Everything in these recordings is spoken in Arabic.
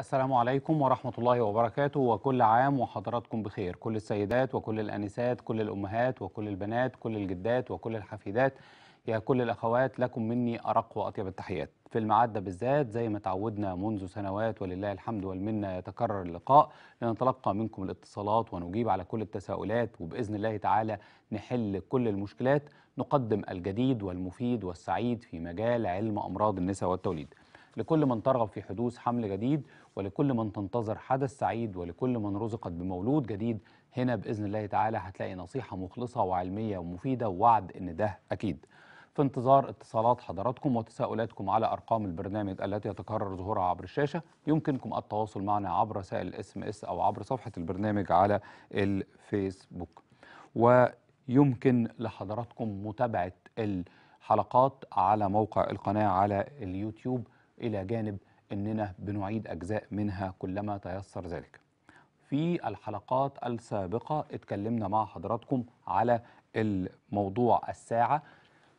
السلام عليكم ورحمة الله وبركاته وكل عام وحضراتكم بخير كل السيدات وكل الأنسات كل الأمهات وكل البنات كل الجدات وكل الحفيدات يا كل الأخوات لكم مني أرق وأطيب التحيات في المعدة بالذات زي ما تعودنا منذ سنوات ولله الحمد والمنة يتكرر اللقاء لنتلقى منكم الاتصالات ونجيب على كل التساؤلات وبإذن الله تعالى نحل كل المشكلات نقدم الجديد والمفيد والسعيد في مجال علم أمراض النساء والتوليد لكل من ترغب في حدوث حمل جديد ولكل من تنتظر حدث سعيد ولكل من رزقت بمولود جديد هنا بإذن الله تعالى هتلاقي نصيحة مخلصة وعلمية ومفيدة ووعد إن ده أكيد في انتظار اتصالات حضراتكم وتساؤلاتكم على أرقام البرنامج التي يتكرر ظهورها عبر الشاشة يمكنكم التواصل معنا عبر رسائل الاس ام اس أو عبر صفحة البرنامج على الفيسبوك ويمكن لحضراتكم متابعة الحلقات على موقع القناة على اليوتيوب إلى جانب اننا بنعيد اجزاء منها كلما تيسر ذلك في الحلقات السابقه اتكلمنا مع حضراتكم على الموضوع الساعه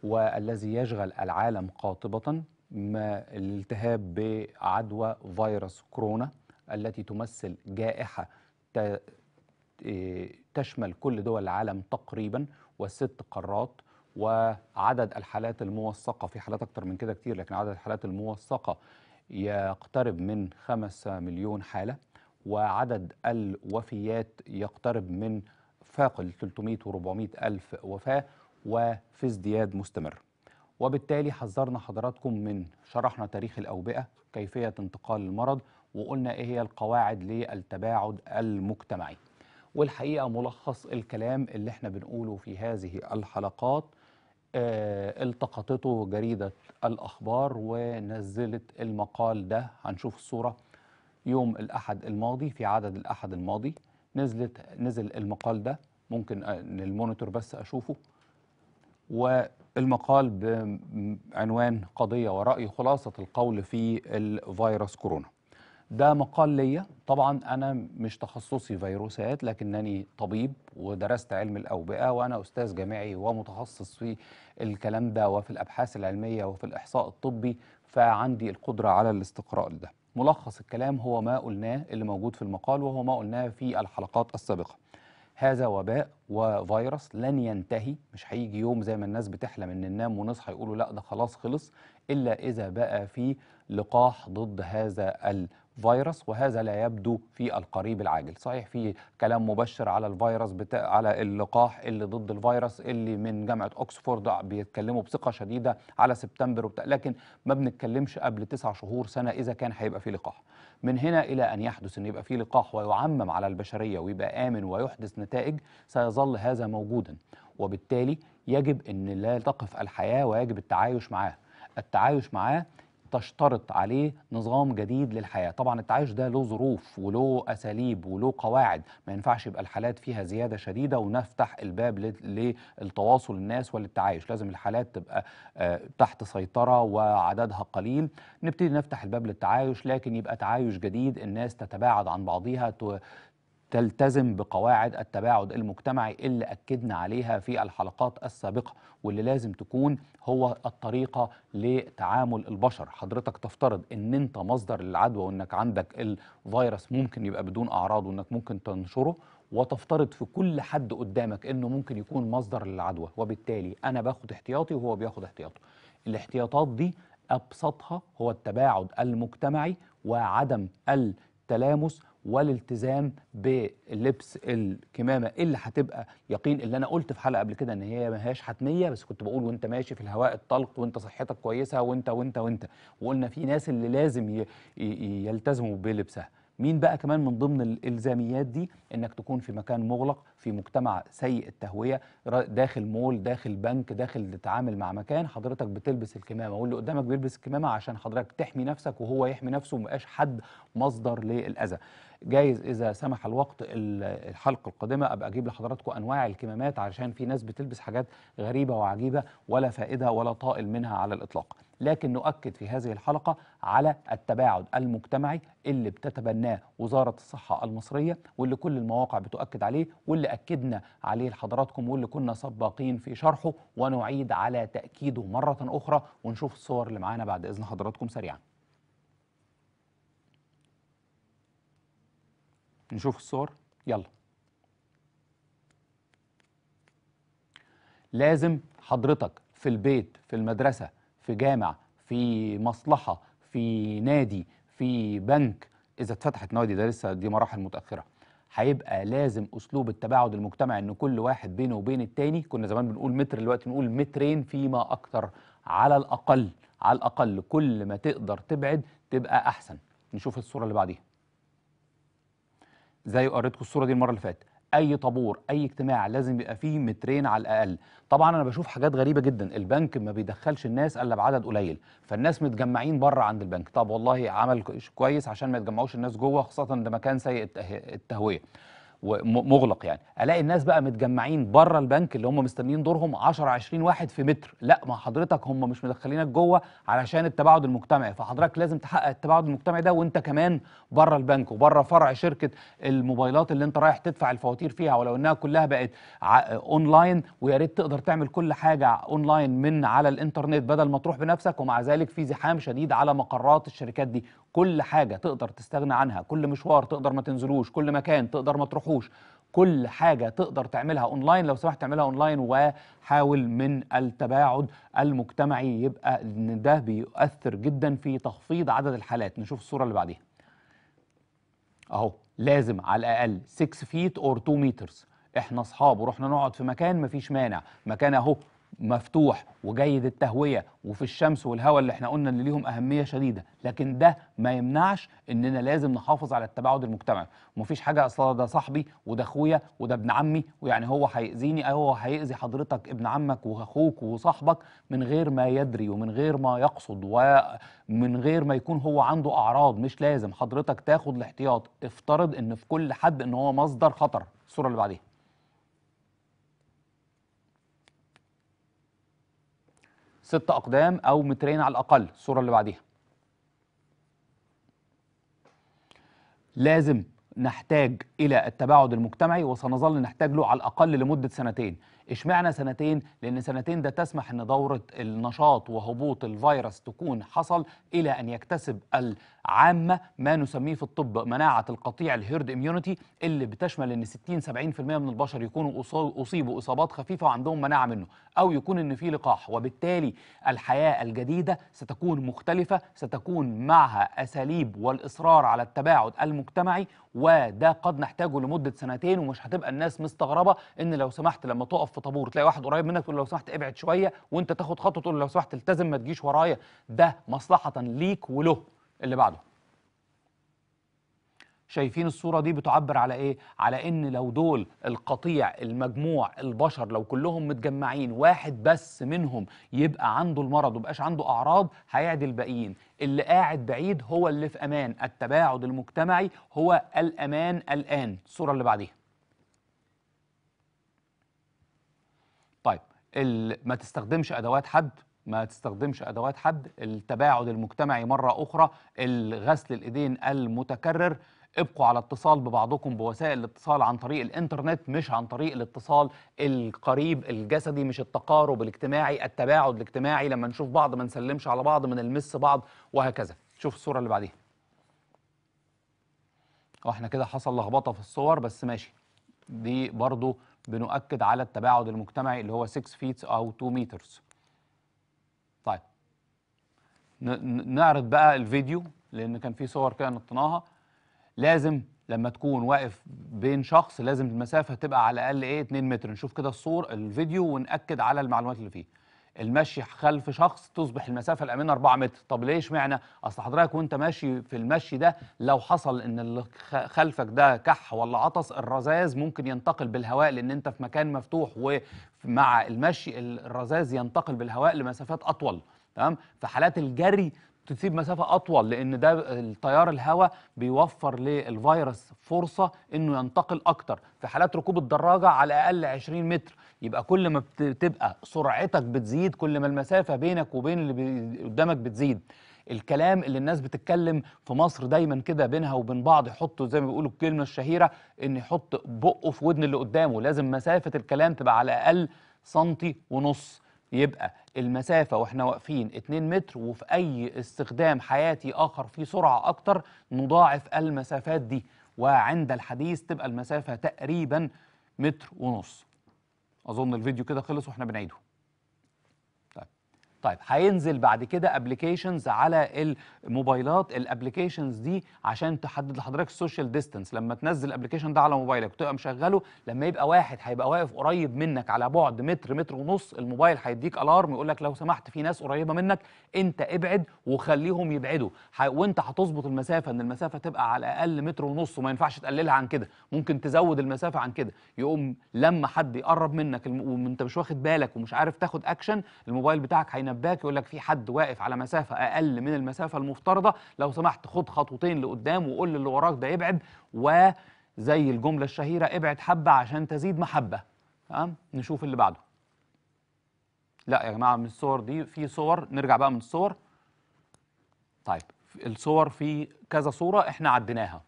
والذي يشغل العالم قاطبه ما الالتهاب بعدوى فيروس كورونا التي تمثل جائحه إيه، تشمل كل دول العالم تقريبا وست قارات وعدد الحالات الموثقه في حالات اكتر من كده كتير لكن عدد الحالات الموثقه يقترب من 5 مليون حالة وعدد الوفيات يقترب من ال 300 و400 ألف وفاة وفي ازدياد مستمر وبالتالي حذرنا حضراتكم من شرحنا تاريخ الأوبئة كيفية انتقال المرض وقلنا إيه هي القواعد للتباعد المجتمعي والحقيقة ملخص الكلام اللي احنا بنقوله في هذه الحلقات آه، التقطته جريدة الأخبار ونزلت المقال ده هنشوف الصورة يوم الأحد الماضي في عدد الأحد الماضي نزلت نزل المقال ده ممكن المونيتور بس أشوفه والمقال بعنوان قضية ورأي خلاصة القول في الفيروس كورونا ده مقال ليا طبعا انا مش تخصصي فيروسات لكنني طبيب ودرست علم الاوبئه وانا استاذ جامعي ومتخصص في الكلام ده وفي الابحاث العلميه وفي الاحصاء الطبي فعندي القدره على الاستقراء ده ملخص الكلام هو ما قلناه اللي موجود في المقال وهو ما قلناه في الحلقات السابقه هذا وباء وفيروس لن ينتهي مش هيجي يوم زي ما الناس بتحلم ان ننام ونصحى يقولوا لا ده خلاص خلص الا اذا بقى في لقاح ضد هذا الفيروس فيروس وهذا لا يبدو في القريب العاجل صحيح في كلام مبشر على الفيروس بتا... على اللقاح اللي ضد الفيروس اللي من جامعه اوكسفورد بيتكلموا بثقه شديده على سبتمبر وبتاع لكن ما بنتكلمش قبل تسع شهور سنه اذا كان هيبقى في لقاح من هنا الى ان يحدث ان يبقى في لقاح ويعمم على البشريه ويبقى امن ويحدث نتائج سيظل هذا موجودا وبالتالي يجب ان لا تقف الحياه ويجب التعايش معاه التعايش معاه تشترط عليه نظام جديد للحياه طبعا التعايش ده له ظروف وله اساليب وله قواعد ما ينفعش يبقى الحالات فيها زياده شديده ونفتح الباب للتواصل الناس وللتعايش لازم الحالات تبقى آه، تحت سيطره وعددها قليل نبتدي نفتح الباب للتعايش لكن يبقى تعايش جديد الناس تتباعد عن بعضيها تلتزم بقواعد التباعد المجتمعي اللي أكدنا عليها في الحلقات السابقة واللي لازم تكون هو الطريقة لتعامل البشر حضرتك تفترض ان انت مصدر للعدوى وانك عندك الفيروس ممكن يبقى بدون أعراض وانك ممكن تنشره وتفترض في كل حد قدامك انه ممكن يكون مصدر للعدوى وبالتالي انا باخد احتياطي وهو بياخد احتياطه الاحتياطات دي ابسطها هو التباعد المجتمعي وعدم التلامس والالتزام بلبس الكمامه اللي هتبقى يقين اللي انا قلت في حلقه قبل كده ان هي ما هياش حتميه بس كنت بقول وانت ماشي في الهواء الطلق وانت صحتك كويسه وانت وانت وانت وقلنا في ناس اللي لازم يلتزموا بلبسها مين بقى كمان من ضمن الالزاميات دي انك تكون في مكان مغلق في مجتمع سيء التهويه داخل مول داخل بنك داخل تتعامل مع مكان حضرتك بتلبس الكمامه واللي قدامك بيلبس الكمامه عشان حضرتك تحمي نفسك وهو يحمي نفسه ومبقاش حد مصدر للاذى جايز اذا سمح الوقت الحلقه القادمه ابقى اجيب لحضراتكم انواع الكمامات عشان في ناس بتلبس حاجات غريبه وعجيبه ولا فائده ولا طائل منها على الاطلاق لكن نؤكد في هذه الحلقة على التباعد المجتمعي اللي بتتبناه وزارة الصحة المصرية واللي كل المواقع بتؤكد عليه واللي أكدنا عليه لحضراتكم واللي كنا سباقين في شرحه ونعيد على تأكيده مرة أخرى ونشوف الصور اللي معانا بعد إذن حضراتكم سريعا نشوف الصور يلا لازم حضرتك في البيت في المدرسة في جامع في مصلحة في نادي في بنك إذا اتفتحت نوادي ده لسه دي مراحل متأخرة هيبقى لازم أسلوب التباعد المجتمعي إن كل واحد بينه وبين التاني كنا زمان بنقول متر دلوقتي نقول مترين فيما أكتر على الأقل على الأقل كل ما تقدر تبعد تبقى أحسن نشوف الصورة اللي بعديها زي قريتكم الصورة دي المرة اللي فاتت اي طابور اي اجتماع لازم يبقى فيه مترين على الاقل طبعا انا بشوف حاجات غريبه جدا البنك ما بيدخلش الناس الا بعدد قليل فالناس متجمعين بره عند البنك طب والله عمل كويس عشان ما يتجمعوش الناس جوه خاصه ده مكان سيء التهويه ومغلق يعني الاقي الناس بقى متجمعين بره البنك اللي هم مستنيين دورهم 10 20 واحد في متر لا ما حضرتك هم مش مدخلينك جوه علشان التباعد المجتمعي فحضرتك لازم تحقق التباعد المجتمعي ده وانت كمان بره البنك وبره فرع شركه الموبايلات اللي انت رايح تدفع الفواتير فيها ولو انها كلها بقت اونلاين ويا ريت تقدر تعمل كل حاجه اونلاين من على الانترنت بدل ما تروح بنفسك ومع ذلك في زحام شديد على مقرات الشركات دي كل حاجه تقدر تستغنى عنها كل مشوار تقدر ما تنزلوش كل مكان تقدر ما تروحوش كل حاجه تقدر تعملها اونلاين لو سمحت تعملها اونلاين وحاول من التباعد المجتمعي يبقى ان ده بيؤثر جدا في تخفيض عدد الحالات نشوف الصوره اللي بعديها اهو لازم على الاقل 6 فيت اور 2 مترز احنا اصحاب ورحنا نقعد في مكان مفيش مانع مكان اهو مفتوح وجيد التهويه وفي الشمس والهواء اللي احنا قلنا ان ليهم اهميه شديده لكن ده ما يمنعش اننا لازم نحافظ على التباعد المجتمعي ومفيش حاجه اصل ده صاحبي وده اخويا وده ابن عمي ويعني هو هيأذيني او هو هيأذي حضرتك ابن عمك واخوك وصاحبك من غير ما يدري ومن غير ما يقصد ومن غير ما يكون هو عنده اعراض مش لازم حضرتك تاخد الاحتياط افترض ان في كل حد ان هو مصدر خطر الصوره اللي بعديها ست أقدام أو مترين على الأقل الصورة اللي بعديها لازم نحتاج إلى التباعد المجتمعي وسنظل نحتاج له على الأقل لمدة سنتين اشمعنى سنتين لان سنتين ده تسمح ان دوره النشاط وهبوط الفيروس تكون حصل الى ان يكتسب العامه ما نسميه في الطب مناعه القطيع الهيرد اميونيتي اللي بتشمل ان 60 70% من البشر يكونوا اصيبوا اصابات خفيفه وعندهم مناعه منه او يكون ان في لقاح وبالتالي الحياه الجديده ستكون مختلفه ستكون معها اساليب والاصرار على التباعد المجتمعي وده قد نحتاجه لمده سنتين ومش هتبقى الناس مستغربه ان لو سمحت لما تقف في طابور تلاقي واحد قريب منك تقول لو سمحت ابعد شويه وانت تاخد خطوه تقول لو سمحت التزم ما تجيش ورايا ده مصلحه ليك وله اللي بعده شايفين الصوره دي بتعبر على ايه على ان لو دول القطيع المجموع البشر لو كلهم متجمعين واحد بس منهم يبقى عنده المرض ومبقاش عنده اعراض هيعدي الباقيين اللي قاعد بعيد هو اللي في امان التباعد المجتمعي هو الامان الان الصوره اللي بعديها ما تستخدمش ادوات حد ما تستخدمش ادوات حد التباعد المجتمعي مره اخرى الغسل الايدين المتكرر ابقوا على اتصال ببعضكم بوسائل الاتصال عن طريق الانترنت مش عن طريق الاتصال القريب الجسدي مش التقارب الاجتماعي التباعد الاجتماعي لما نشوف بعض ما نسلمش على بعض ما نلمس بعض وهكذا شوف الصوره اللي بعديها واحنا كده حصل لخبطه في الصور بس ماشي دي برضو بنؤكد على التباعد المجتمعي اللي هو 6 فيت او 2 مترز طيب نعرض بقى الفيديو لان كان في صور كده نطيناها لازم لما تكون واقف بين شخص لازم المسافه تبقى على الاقل ايه 2 متر نشوف كده الصور الفيديو وناكد على المعلومات اللي فيه المشي خلف شخص تصبح المسافه الامنه 4 متر طب ليه اشمعنى اصل حضرتك وانت ماشي في المشي ده لو حصل ان اللي خلفك ده كح ولا عطس الرذاذ ممكن ينتقل بالهواء لان انت في مكان مفتوح ومع المشي الرذاذ ينتقل بالهواء لمسافات اطول تمام في حالات الجري تسيب مسافه اطول لان ده التيار الهواء بيوفر للفيروس فرصه انه ينتقل اكتر في حالات ركوب الدراجه على الاقل 20 متر يبقى كل ما بتبقى سرعتك بتزيد كل ما المسافه بينك وبين اللي قدامك بتزيد الكلام اللي الناس بتتكلم في مصر دايما كده بينها وبين بعض يحطوا زي ما بيقولوا الكلمه الشهيره ان يحط بقه في ودن اللي قدامه لازم مسافه الكلام تبقى على الاقل سنتي ونص يبقى المسافة واحنا واقفين 2 متر وفي أي استخدام حياتي آخر في سرعة أكتر نضاعف المسافات دي وعند الحديث تبقى المسافة تقريبا متر ونص أظن الفيديو كده خلص واحنا بنعيده طيب هينزل بعد كده ابلكيشنز على الموبايلات الابلكيشنز دي عشان تحدد لحضرتك السوشيال ديستانس لما تنزل الابلكيشن ده على موبايلك وتبقى مشغله لما يبقى واحد هيبقى واقف قريب منك على بعد متر متر ونص الموبايل هيديك الارم يقول لك لو سمحت في ناس قريبه منك انت ابعد وخليهم يبعدوا وانت هتظبط المسافه ان المسافه تبقى على الاقل متر ونص وما ينفعش تقللها عن كده ممكن تزود المسافه عن كده يقوم لما حد يقرب منك وانت مش واخد بالك ومش عارف تاخد اكشن الموبايل بتاعك هينا ينباك يقول لك في حد واقف على مسافه اقل من المسافه المفترضه لو سمحت خد خطوتين لقدام وقول للي وراك ده يبعد وزي الجمله الشهيره ابعد حبه عشان تزيد محبه تمام نشوف اللي بعده لا يا جماعه من الصور دي في صور نرجع بقى من الصور طيب الصور في كذا صوره احنا عديناها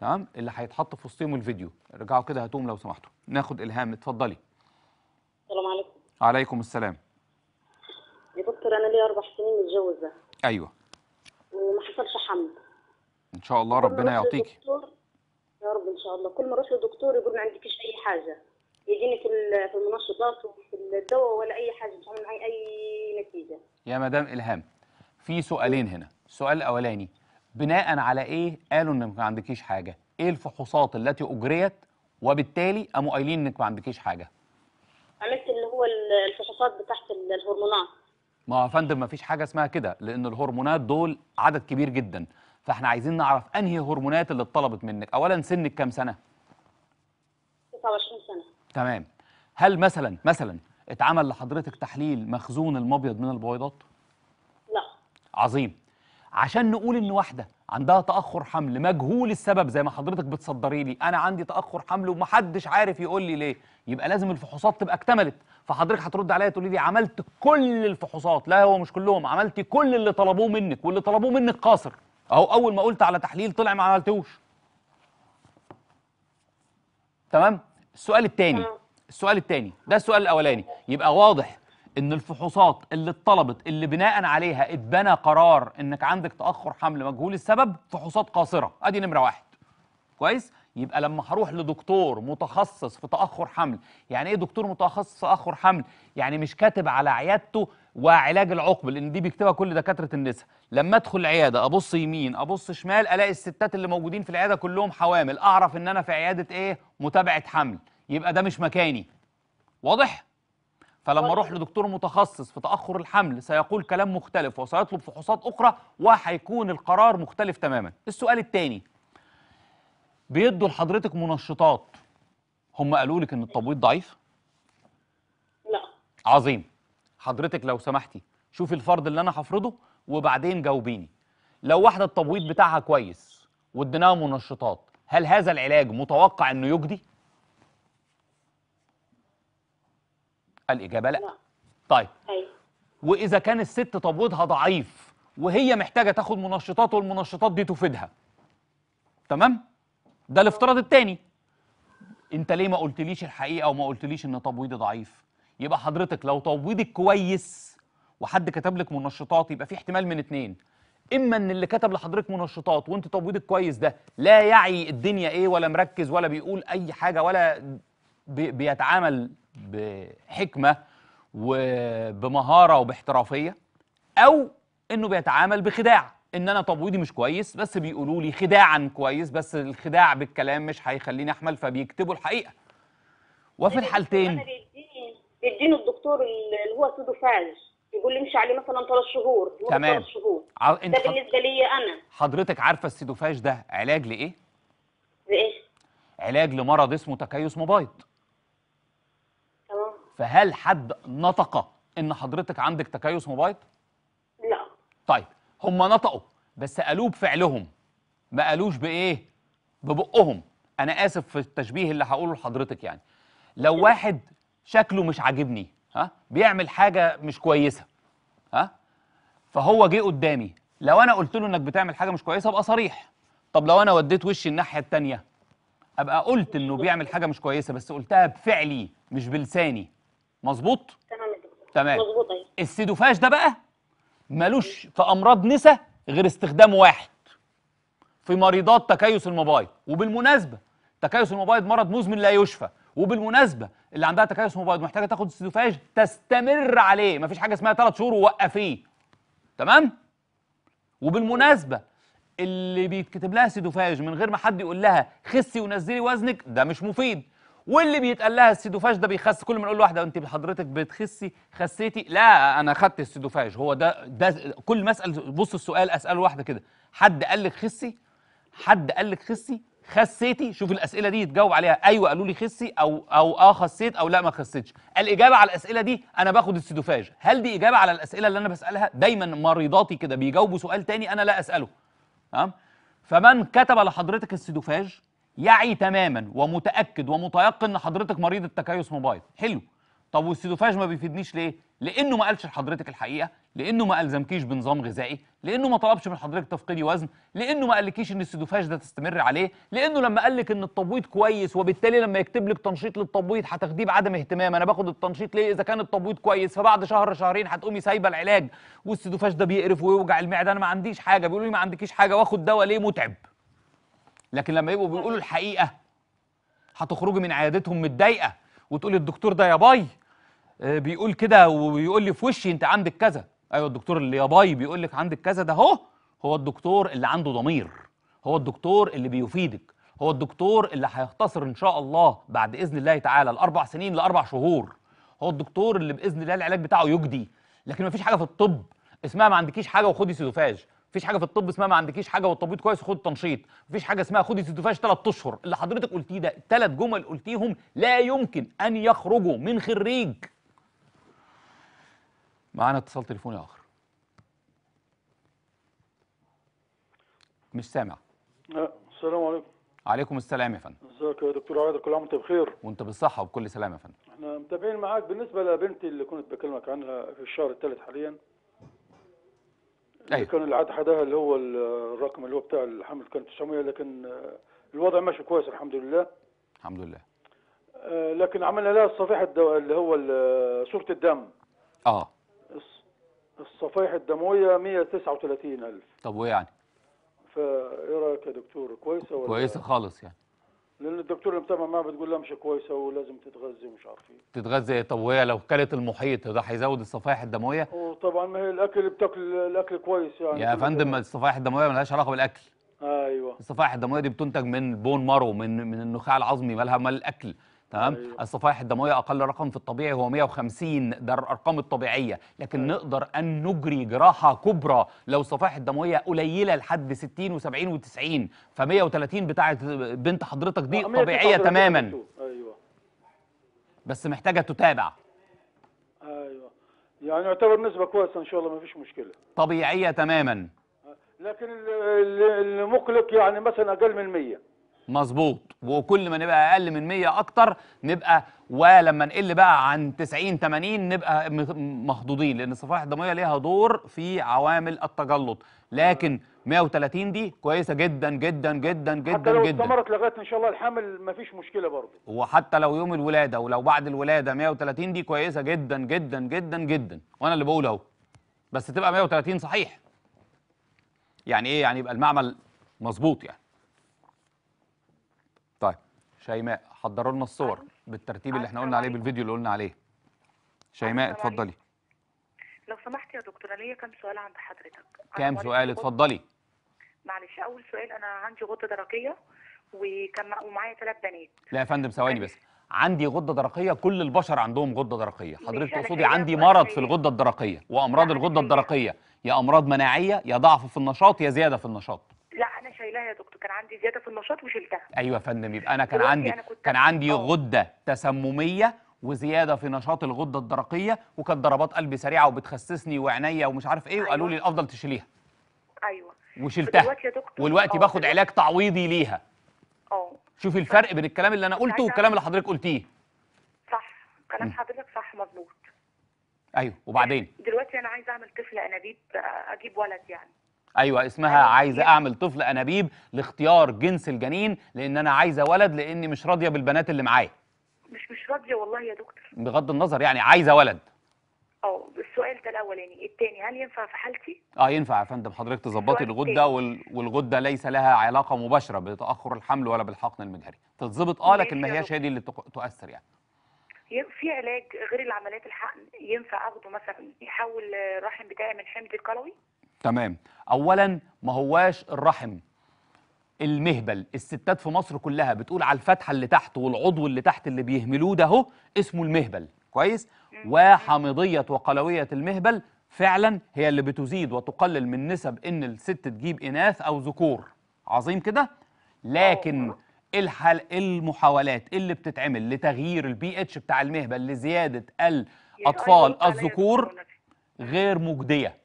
تمام اللي هيتحط في وسطهم الفيديو ارجعوا كده هاتوهم لو سمحتوا ناخد الهام اتفضلي السلام عليكم وعليكم السلام دكتور انا لي اربع سنين متجوزه ايوه وما حصلش حمل ان شاء الله ربنا يعطيكي يا رب ان شاء الله كل ما اروح لدكتور يقول ما عندكيش اي حاجه يديني في في المنشطات وفي الدواء ولا اي حاجه مش معي اي نتيجه يا مدام الهام في سؤالين هنا السؤال الاولاني بناء على ايه قالوا انك ما عندكيش حاجه ايه الفحوصات التي اجريت وبالتالي قاموا قايلين انك ما عندكيش حاجه عملت اللي هو الفحوصات بتاعت الهرمونات ما يا فندم مفيش حاجه اسمها كده لان الهرمونات دول عدد كبير جدا فاحنا عايزين نعرف انهي هرمونات اللي اتطلبت منك اولا سنك كام سنه 29 سنه تمام هل مثلا مثلا اتعمل لحضرتك تحليل مخزون المبيض من البويضات لا عظيم عشان نقول ان واحده عندها تاخر حمل مجهول السبب زي ما حضرتك بتصدري لي انا عندي تاخر حمل ومحدش عارف يقول لي ليه يبقى لازم الفحوصات تبقى اكتملت فحضرتك هترد عليا تقولي لي عملت كل الفحوصات لا هو مش كلهم عملت كل اللي طلبوه منك واللي طلبوه منك قاصر اهو اول ما قلت على تحليل طلع ما عملتوش تمام السؤال الثاني السؤال الثاني ده السؤال الاولاني يبقى واضح ان الفحوصات اللي اتطلبت اللي بناء عليها اتبنى قرار انك عندك تاخر حمل مجهول السبب فحوصات قاصره ادي نمره واحد كويس يبقى لما هروح لدكتور متخصص في تاخر حمل يعني ايه دكتور متخصص في تاخر حمل يعني مش كاتب على عيادته وعلاج العقم لان دي بيكتبها كل دكاتره النساء لما ادخل العياده ابص يمين ابص شمال الاقي الستات اللي موجودين في العياده كلهم حوامل اعرف ان انا في عياده ايه متابعه حمل يبقى ده مش مكاني واضح فلما طيب. اروح لدكتور متخصص في تاخر الحمل سيقول كلام مختلف وسيطلب فحوصات اخرى وهيكون القرار مختلف تماما السؤال الثاني بيدوا لحضرتك منشطات هم قالوا لك ان التبويض ضعيف لا عظيم حضرتك لو سمحتي شوفي الفرض اللي انا هفرضه وبعدين جاوبيني لو واحده التبويض بتاعها كويس واديناها منشطات هل هذا العلاج متوقع انه يجدي الإجابة لا, لا. طيب أيوة. وإذا كان الست تبويضها ضعيف وهي محتاجة تاخد منشطات والمنشطات دي تفيدها تمام ده الافتراض الثاني انت ليه ما قلتليش الحقيقة وما قلتليش ان تبويضي ضعيف يبقى حضرتك لو تبويضك كويس وحد كتب لك منشطات يبقى في احتمال من اتنين اما ان اللي كتب لحضرتك منشطات وانت تبويضك كويس ده لا يعي الدنيا ايه ولا مركز ولا بيقول اي حاجه ولا بيتعامل بحكمه وبمهاره وباحترافيه او انه بيتعامل بخداع ان انا تبويضي مش كويس بس بيقولوا لي خداعا كويس بس الخداع بالكلام مش هيخليني احمل فبيكتبوا الحقيقه وفي يعني الحالتين بيديني الدكتور اللي هو سودوفاج يقول لي امشي عليه مثلا ثلاث شهور تمام ثلاث شهور ع... ده بالنسبه لي انا حضرتك عارفه السيدوفاج ده علاج لايه؟ لايه؟ علاج لمرض اسمه تكيس مبايض فهل حد نطق ان حضرتك عندك تكيس موبايل؟ لا طيب هم نطقوا بس قالوه بفعلهم ما قالوش بايه؟ ببقهم انا اسف في التشبيه اللي هقوله لحضرتك يعني لو واحد شكله مش عاجبني ها بيعمل حاجه مش كويسه ها فهو جه قدامي لو انا قلت له انك بتعمل حاجه مش كويسه ابقى صريح طب لو انا وديت وشي الناحيه الثانيه ابقى قلت انه بيعمل حاجه مش كويسه بس قلتها بفعلي مش بلساني مظبوط تمام تمام مظبوط أيوة. السيدوفاش ده بقى ملوش في امراض نسا غير استخدام واحد في مريضات تكيس المبايض وبالمناسبه تكيس المبايض مرض مزمن لا يشفى وبالمناسبه اللي عندها تكيس موبايل محتاجه تاخد السيدوفاج تستمر عليه مفيش حاجه اسمها ثلاث شهور ووقفيه تمام وبالمناسبه اللي بيتكتب لها سيدوفاج من غير ما حد يقول لها خسي ونزلي وزنك ده مش مفيد واللي بيتقال لها السيدوفاج ده بيخس كل ما نقول واحده انت حضرتك بتخسي خسيتي لا انا خدت السيدوفاج هو ده ده كل ما اسال بص السؤال اساله واحده كده حد قال لك خسي حد قال لك خسي خسيتي شوف الاسئله دي يتجاوب عليها ايوه قالوا لي خسي او او اه خسيت او لا ما خسيتش الاجابه على الاسئله دي انا باخد السيدوفاج هل دي اجابه على الاسئله اللي انا بسالها دايما مريضاتي كده بيجاوبوا سؤال تاني انا لا اساله تمام فمن كتب لحضرتك السيدوفاج يعي تماما ومتاكد ومتيقن ان حضرتك مريض التكيس موبايل حلو طب والسيدوفاج ما بيفيدنيش ليه لانه ما قالش لحضرتك الحقيقه لانه ما الزمكيش بنظام غذائي لانه ما طلبش من حضرتك تفقدي وزن لانه ما قالكيش ان السيدوفاج ده تستمر عليه لانه لما قالك ان التبويض كويس وبالتالي لما يكتب لك تنشيط للتبويض هتاخديه بعدم اهتمام انا باخد التنشيط ليه اذا كان التبويض كويس فبعد شهر شهرين هتقومي سايبه العلاج والسيدوفاج ده بيقرف ويوجع المعده انا ما عنديش حاجه بيقولوا لي ما عندكيش حاجه واخد دواء ليه متعب لكن لما يبقوا بيقولوا الحقيقه هتخرجي من عيادتهم متضايقه وتقولي الدكتور ده يا باي آه، بيقول كده ويقول لي في وشي انت عندك كذا ايوه الدكتور اللي يا باي بيقول لك عندك كذا ده هو هو الدكتور اللي عنده ضمير هو الدكتور اللي بيفيدك هو الدكتور اللي هيختصر ان شاء الله بعد اذن الله تعالى الاربع سنين لاربع شهور هو الدكتور اللي باذن الله العلاج بتاعه يجدي لكن مفيش حاجه في الطب اسمها ما عندكيش حاجه وخدي سيدوفاج مفيش حاجه في الطب اسمها ما عندكيش حاجه والتبويض كويس وخد تنشيط مفيش حاجه اسمها خدي سيتوفاش ثلاث اشهر اللي حضرتك قلتيه ده ثلاث جمل قلتيهم لا يمكن ان يخرجوا من خريج معانا اتصال تليفوني اخر مش سامع آه، السلام عليكم عليكم السلام يا فندم ازيك يا دكتور عادل كل عام وانت بخير وانت بالصحه وبكل سلامه يا فندم احنا متابعين معاك بالنسبه لبنتي اللي كنت بكلمك عنها في الشهر الثالث حاليا أيوة. كان العاد حداها اللي هو الرقم اللي هو بتاع الحمل كان 900 لكن آه، الوضع ماشي كويس الحمد لله الحمد لله آه، لكن عملنا لها الصفيحة الدو... اللي هو صوره آه، الدم اه الصفيحة الدمويه 139 الف طب ويعني؟ فايه رايك يا دكتور كويسه ولا كويسه خالص يعني لان الدكتور اللي متابع معاه بتقول لها مش كويسه ولازم تتغذي ومش عارف ايه تتغذى طب وهي لو كلت المحيط ده هيزود الصفائح الدمويه وطبعا ما هي الاكل اللي بتاكل الاكل كويس يعني يا فندم الصفائح الدمويه مالهاش علاقه بالاكل ايوه الصفائح الدمويه دي بتنتج من بون مارو من من النخاع العظمي مالها مال الاكل تمام أيوه. الصفائح الدمويه اقل رقم في الطبيعي هو 150 ده الارقام الطبيعيه لكن أيوه. نقدر ان نجري جراحه كبرى لو الصفائح الدمويه قليله لحد 60 و70 و90 ف130 بتاعه بنت حضرتك دي آه، طبيعيه تماما ايوه بس محتاجه تتابع ايوه يعني يعتبر نسبه كويسه ان شاء الله ما فيش مشكله طبيعيه تماما آه، لكن المقلق يعني مثلا اقل من 100 مظبوط وكل ما نبقى اقل من 100 اكتر نبقى ولما نقل بقى عن 90 80 نبقى مخضوضين لان الصفائح الدمويه ليها دور في عوامل التجلط لكن 130 دي كويسه جدا جدا جدا جدا حتى لو جدا استمرت لغايه ان شاء الله الحمل مفيش مشكله برضه وحتى لو يوم الولاده ولو بعد الولاده 130 دي كويسه جدا جدا جدا جدا وانا اللي بقول اهو بس تبقى 130 صحيح يعني ايه يعني يبقى المعمل مظبوط يعني شيماء حضروا لنا الصور بالترتيب اللي احنا قلنا عليه بالفيديو اللي قلنا عليه شيماء اتفضلي لو سمحت يا دكتوره ليا كام سؤال عند حضرتك كام سؤال اتفضلي معلش اول سؤال انا عندي غده درقيه وكان ومعايا ثلاث بنات لا يا فندم ثواني بس عندي غده درقيه كل البشر عندهم غده درقيه حضرتك تقصدي عندي مرض في الغده الدرقيه وامراض الغده الدرقيه يا امراض مناعيه يا ضعف في النشاط يا زياده في النشاط لا يا دكتور كان عندي زياده في النشاط وشلتها ايوه يا فندم يبقى انا كان عندي أنا كان عندي أوه. غده تسمميه وزياده في نشاط الغده الدرقيه وكانت ضربات قلبي سريعه وبتخسسني وعينيا ومش عارف ايه أيوة. وقالوا لي أيوة. الافضل تشيليها ايوه وشلتها والوقتي أه، باخد علاج تعويضي ليها اه شوفي الفرق بين الكلام اللي انا قلته والكلام اللي حضرتك قلتيه صح كلام حضرتك صح مظبوط ايوه وبعدين دلوقتي انا عايزه اعمل طفل انابيب اجيب ولد يعني ايوه اسمها أيوة. عايزه اعمل طفل انابيب لاختيار جنس الجنين لان انا عايزه ولد لاني مش راضيه بالبنات اللي معايا مش مش راضيه والله يا دكتور بغض النظر يعني عايزه ولد اه السؤال ده الاولاني يعني، الثاني هل ينفع في حالتي اه ينفع يا فندم حضرتك تظبطي الغده وال... والغده ليس لها علاقه مباشره بتاخر الحمل ولا بالحقن المجهري تتظبط اه لكن ما هياش هي دي اللي تؤثر يعني في علاج غير العمليات الحقن ينفع اخده مثلا يحول الرحم آه، بتاعي من حمض لقلوي تمام اولا ما هواش الرحم المهبل الستات في مصر كلها بتقول على الفتحه اللي تحت والعضو اللي تحت اللي بيهملوه ده هو اسمه المهبل كويس وحامضيه وقلويه المهبل فعلا هي اللي بتزيد وتقلل من نسب ان الست تجيب اناث او ذكور عظيم كده لكن الحل المحاولات اللي بتتعمل لتغيير البي اتش بتاع المهبل لزياده الاطفال يعني الذكور غير مجديه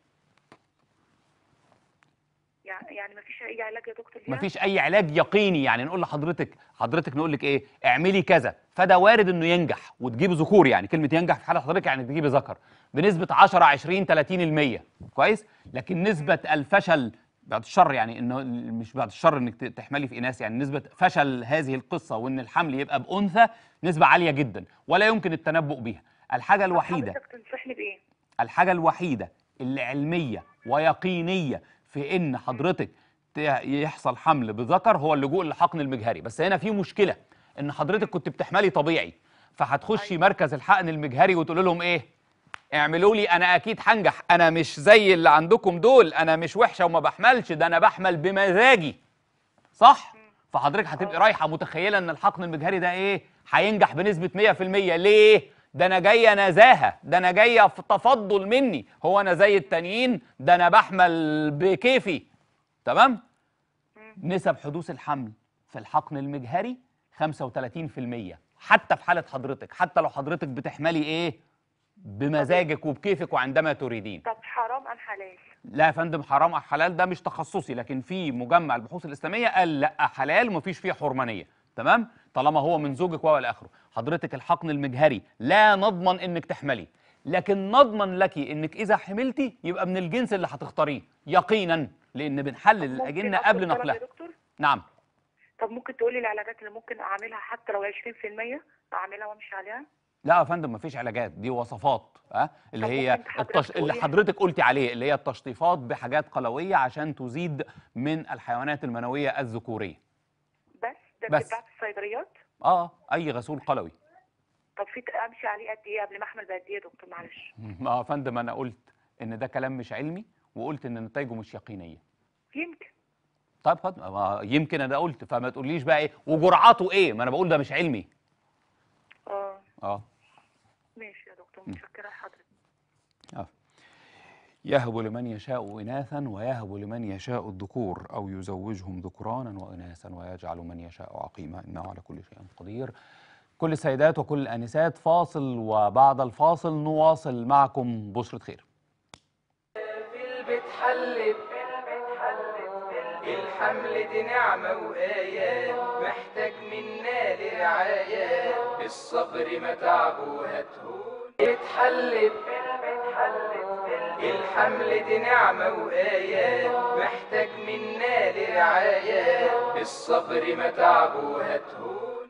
يعني ما فيش اي علاج يا دكتور ما فيش اي علاج يقيني يعني نقول لحضرتك حضرتك نقول لك ايه اعملي كذا فده وارد انه ينجح وتجيب ذكور يعني كلمه ينجح في حاله حضرتك يعني تجيب ذكر بنسبه 10 20 30% كويس لكن نسبه الفشل بعد الشر يعني انه مش بعد الشر انك تحملي في اناث يعني نسبه فشل هذه القصه وان الحمل يبقى بانثى نسبه عاليه جدا ولا يمكن التنبؤ بها الحاجه الوحيده حضرتك تنصحني بايه الحاجه الوحيده اللي علميه ويقينيه في ان حضرتك يحصل حمل بذكر هو اللجوء للحقن المجهري بس هنا في مشكله ان حضرتك كنت بتحملي طبيعي فهتخشي أيوة. مركز الحقن المجهري وتقول لهم ايه اعملوا لي انا اكيد هنجح انا مش زي اللي عندكم دول انا مش وحشه وما بحملش ده انا بحمل بمزاجي صح فحضرتك هتبقي آه. رايحه متخيله ان الحقن المجهري ده ايه هينجح بنسبه 100% ليه ده انا جايه نزاهه ده انا جايه تفضل مني هو انا زي التانيين ده انا بحمل بكيفي تمام نسب حدوث الحمل في الحقن المجهري 35% حتى في حاله حضرتك حتى لو حضرتك بتحملي ايه بمزاجك وبكيفك وعندما تريدين طب حرام ام حلال لا يا فندم حرام ام حلال ده مش تخصصي لكن في مجمع البحوث الاسلاميه قال لا حلال ومفيش فيه حرمانيه تمام طالما هو من زوجك وهو اخره حضرتك الحقن المجهري لا نضمن انك تحملي لكن نضمن لك انك اذا حملتي يبقى من الجنس اللي هتختاريه يقينا لان بنحلل الاجنه قبل نقلها نعم طب ممكن تقولي العلاجات اللي ممكن اعملها حتى لو 20% اعملها وامشي عليها لا يا فندم مفيش علاجات دي وصفات ها أه؟ اللي هي التش... اللي حضرتك قلتي عليه اللي هي التشطيفات بحاجات قلويه عشان تزيد من الحيوانات المنويه الذكوريه ده بس بتتباع في الصيدليات؟ اه اي غسول قلوي طب في امشي عليه قد ايه قبل ما احمل بقد ايه يا دكتور معلش؟ ما يا فندم انا قلت ان ده كلام مش علمي وقلت ان نتائجه مش يقينيه يمكن طب فاطمه يمكن انا قلت فما تقوليش بقى ايه وجرعاته ايه ما انا بقول ده مش علمي اه اه ماشي يا دكتور متشكره حضرتك يهب لمن يشاء إناثا ويهب لمن يشاء الذكور أو يزوجهم ذكرانا وإناثا ويجعل من يشاء عقيما إنه على كل شيء قدير كل السيدات وكل الأنسات فاصل وبعد الفاصل نواصل معكم بشرة خير الحمل دي نعمة وآيات محتاج منا لرعاية الصبر تعبوا وهتهون اتحلت الحمل دي نعمة وآيات محتاج منا لرعاية الصبر ما وهتهون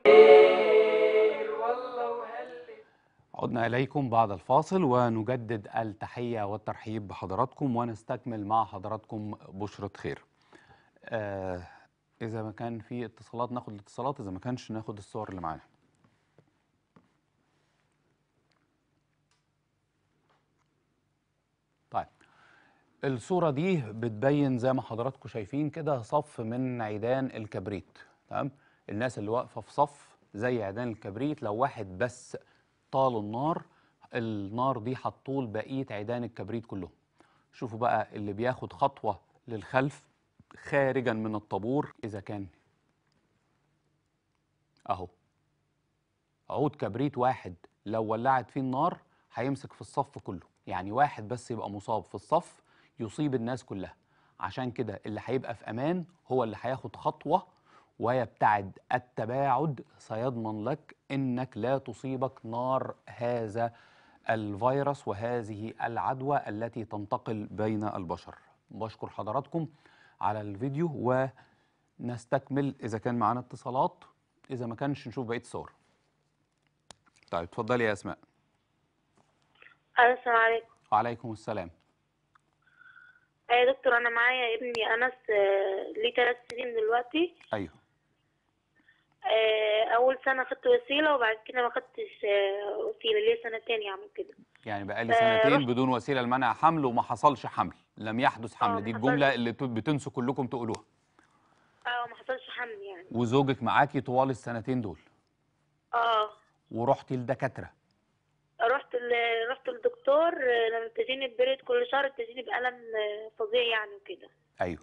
عدنا إليكم بعد الفاصل ونجدد التحية والترحيب بحضراتكم ونستكمل مع حضراتكم بشرة خير آه إذا ما كان في اتصالات ناخد الاتصالات إذا ما كانش ناخد الصور اللي معانا الصورة دي بتبين زي ما حضراتكم شايفين كده صف من عيدان الكبريت تمام الناس اللي واقفة في صف زي عيدان الكبريت لو واحد بس طال النار النار دي هتطول بقية عيدان الكبريت كلهم شوفوا بقى اللي بياخد خطوة للخلف خارجا من الطابور إذا كان أهو عود كبريت واحد لو ولعت فيه النار هيمسك في الصف كله يعني واحد بس يبقى مصاب في الصف يصيب الناس كلها عشان كده اللي هيبقى في امان هو اللي هياخد خطوه ويبتعد التباعد سيضمن لك انك لا تصيبك نار هذا الفيروس وهذه العدوى التي تنتقل بين البشر بشكر حضراتكم على الفيديو ونستكمل اذا كان معانا اتصالات اذا ما كانش نشوف بقيه الصور طيب اتفضلي يا اسماء السلام عليكم وعليكم السلام يا ايه دكتور انا معايا ابني انس آه، ليه ثلاث سنين دلوقتي ايوه آه، اول سنه خدت وسيله وبعد كده ما خدتش آه، وسيله ليه سنتين يعمل يعني كده يعني بقى لي سنتين بدون وسيله لمنع حمل وما حصلش حمل لم يحدث حمل دي الجمله اللي بتنسوا كلكم تقولوها اه ما حصلش حمل يعني وزوجك معاكي طوال السنتين دول اه ورحتي لدكاتره الدكتور لما بتجيني ببرد كل شهر بتجيني بألم فظيع يعني وكده ايوه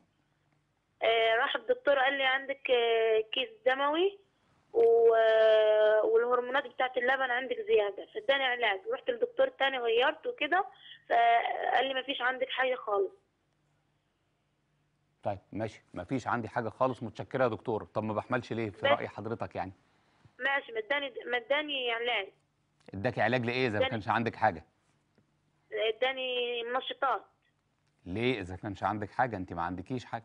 آه، راح الدكتور قال لي عندك آه، كيس دموي آه، والهرمونات بتاعت اللبن عندك زياده فاداني علاج رحت لدكتور تاني غيرت وكده فقال لي مفيش عندك حاجه خالص طيب ماشي مفيش عندي حاجه خالص متشكره يا دكتور طب ما بحملش ليه في راي حضرتك يعني ماشي مداني مداني علاج اداكي علاج لايه اذا ما كانش عندك حاجه اداني منشطات ليه اذا كانش عندك حاجه انت ما عندكيش حاجه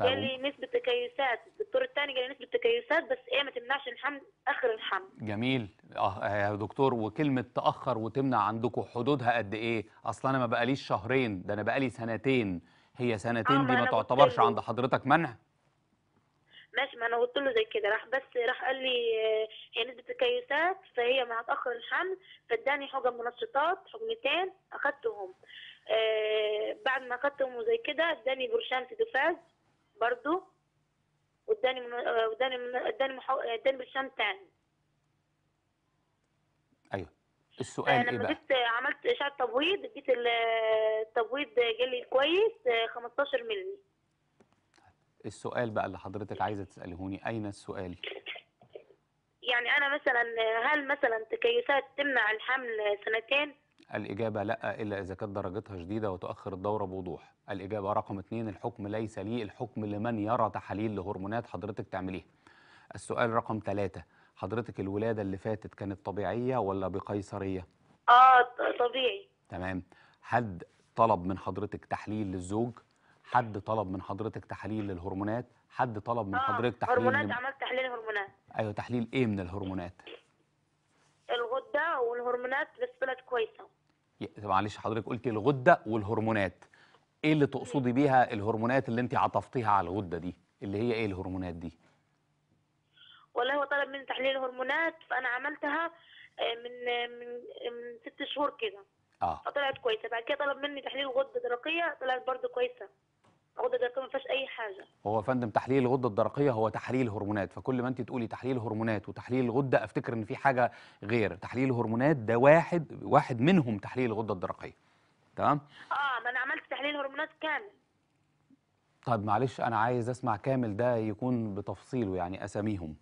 قال طيب، لي نسبه تكيسات الدكتور الثاني لي نسبه تكيسات بس ايه ما تمنعش الحمل اخر الحمل جميل آه،, اه يا دكتور وكلمه تاخر وتمنع عندكم حدودها قد ايه اصل انا ما بقاليش شهرين ده انا بقالي سنتين هي سنتين آه دي ما تعتبرش عند حضرتك منع ماشي ما انا قلت له زي كده راح بس راح قال لي آه، هي نسبه تكيسات فهي ما هتاخر الحمل فاداني حجم منشطات حجمتين اخدتهم آه بعد ما اخدتهم وزي كده اداني برشام سيدوفاز برضو واداني واداني آه، اداني اداني برشام تاني ايوه السؤال آه، ايه بقى؟ جيت عملت اشعه تبويض اديت التبويض جالي كويس 15 مللي السؤال بقى اللي حضرتك عايزه تساليهوني اين السؤال يعني انا مثلا هل مثلا تكيسات تمنع الحمل سنتين الإجابة لا إلا إذا كانت درجتها شديدة وتؤخر الدورة بوضوح الإجابة رقم اثنين الحكم ليس لي الحكم لمن يرى تحاليل لهرمونات حضرتك تعمليها السؤال رقم ثلاثة حضرتك الولادة اللي فاتت كانت طبيعية ولا بقيصرية؟ آه طبيعي تمام حد طلب من حضرتك تحليل للزوج؟ حد طلب من حضرتك تحليل للهرمونات حد طلب من آه، حضرتك تحليل هرمونات لم... عملت تحليل هرمونات ايوه تحليل ايه من الهرمونات الغده والهرمونات بس طلعت كويسه معلش حضرتك قلتي الغده والهرمونات ايه اللي تقصدي بيها الهرمونات اللي انت عطفتيها على الغده دي اللي هي ايه الهرمونات دي والله هو طلب مني تحليل هرمونات فانا عملتها آه، من من من ست شهور كده اه فطلعت كويسه بعد كده طلب مني تحليل غده درقيه طلعت برضه كويسه الغده الدرقيه ما فيهاش اي حاجه هو يا فندم تحليل الغده الدرقيه هو تحليل هرمونات فكل ما انت تقولي تحليل هرمونات وتحليل الغده افتكر ان في حاجه غير تحليل هرمونات ده واحد واحد منهم تحليل الغده الدرقيه تمام اه ما انا عملت تحليل هرمونات كامل طيب معلش انا عايز اسمع كامل ده يكون بتفصيله يعني اساميهم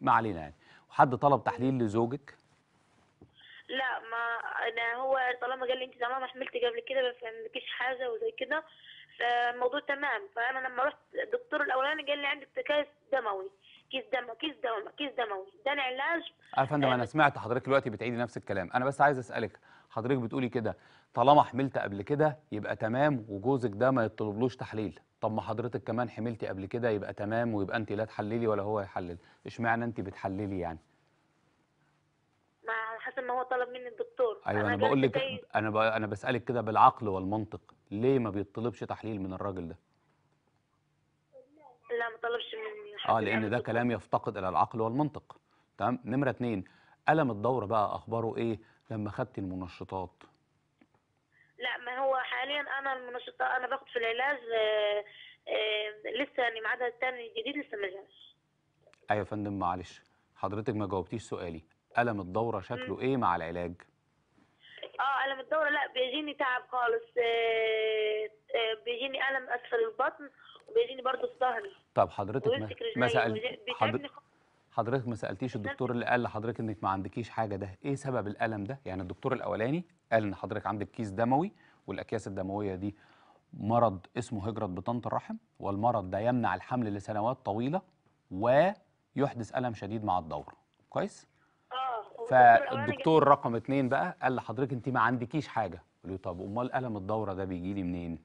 ما علينا يعني وحد طلب تحليل لزوجك لا ما انا هو طالما قال لي انت زمان ما حملتي قبل كده ما فهمتكيش حاجه وزي كده آه، الموضوع تمام فانا لما رحت الدكتور الاولاني قال لي عندك تكيس دموي كيس دم كيس دم كيس دموي ده علاج يا فندم انا آه، سمعت حضرتك دلوقتي بتعيدي نفس الكلام انا بس عايز اسالك حضرتك بتقولي كده طالما حملت قبل كده يبقى تمام وجوزك ده ما يطلبلوش تحليل طب ما حضرتك كمان حملتي قبل كده يبقى تمام ويبقى انت لا تحللي ولا هو يحلل اشمعنى انت بتحللي يعني حسب ما هو طلب مني الدكتور ايوه انا, أنا بقول لك انا ب... انا بسالك كده بالعقل والمنطق ليه ما بيطلبش تحليل من الراجل ده لا ما طلبش مني اه لان ده كلام يفتقد الى العقل والمنطق تمام نمره اثنين الم الدوره بقى اخباره ايه لما خدتي المنشطات لا ما هو حاليا انا المنشطات انا باخد في العلاج آآ آه، آآ آه، لسه يعني معادها الثاني الجديد لسه ما جاش ايوه يا فندم معلش حضرتك ما جاوبتيش سؤالي ألم الدورة شكله م. إيه مع العلاج؟ اه ألم الدورة لا بيجيني تعب خالص آه آه بيجيني ألم أسفل البطن وبيجيني برضه في ظهري طب حضرتك ما, ما سأل حضرتك ما سألتيش الدكتور اللي قال لحضرتك إنك ما عندكيش حاجة ده إيه سبب الألم ده؟ يعني الدكتور الأولاني قال إن حضرتك عندك كيس دموي والأكياس الدموية دي مرض اسمه هجرة بطانة الرحم والمرض ده يمنع الحمل لسنوات طويلة ويحدث ألم شديد مع الدورة كويس؟ فالدكتور رقم اتنين بقى قال لحضرتك انت ما عندكيش حاجه قلت له طب امال الم الدوره ده بيجي لي منين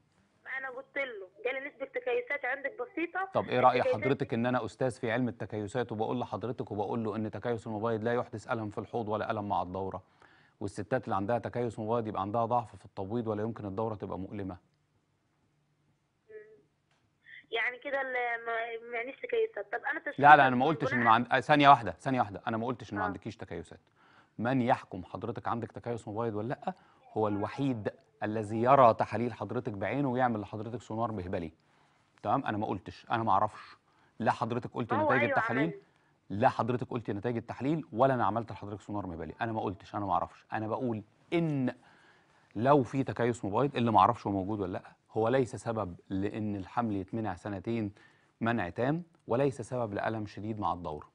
انا قلت له جالي نسبه تكيسات عندك بسيطه طب ايه راي حضرتك ان انا استاذ في علم التكيسات وبقول لحضرتك وبقول له ان تكيس المبايض لا يحدث الم في الحوض ولا الم مع الدوره والستات اللي عندها تكيس مبايض يبقى عندها ضعف في التبويض ولا يمكن الدوره تبقى مؤلمه يعني كده ما يعنيش تكيسات طب انا لا لا انا ما قلتش انه عند... آه، ثانيه واحده ثانيه واحده انا ما قلتش انه ما آه. عندكيش تكيسات من يحكم حضرتك عندك تكيس مبيض ولا لا هو الوحيد الذي يرى تحاليل حضرتك بعينه ويعمل لحضرتك سونار مهبلي تمام انا ما قلتش انا ما اعرفش لا حضرتك قلت نتائج أيوة التحاليل عمل. لا حضرتك قلت نتائج التحليل ولا انا عملت لحضرتك سونار مهبلي انا ما قلتش انا ما اعرفش انا بقول ان لو في تكيس موبايل اللي ما اعرفش هو موجود ولا لا هو ليس سبب لأن الحمل يتمنع سنتين منع تام وليس سبب لألم شديد مع الدورة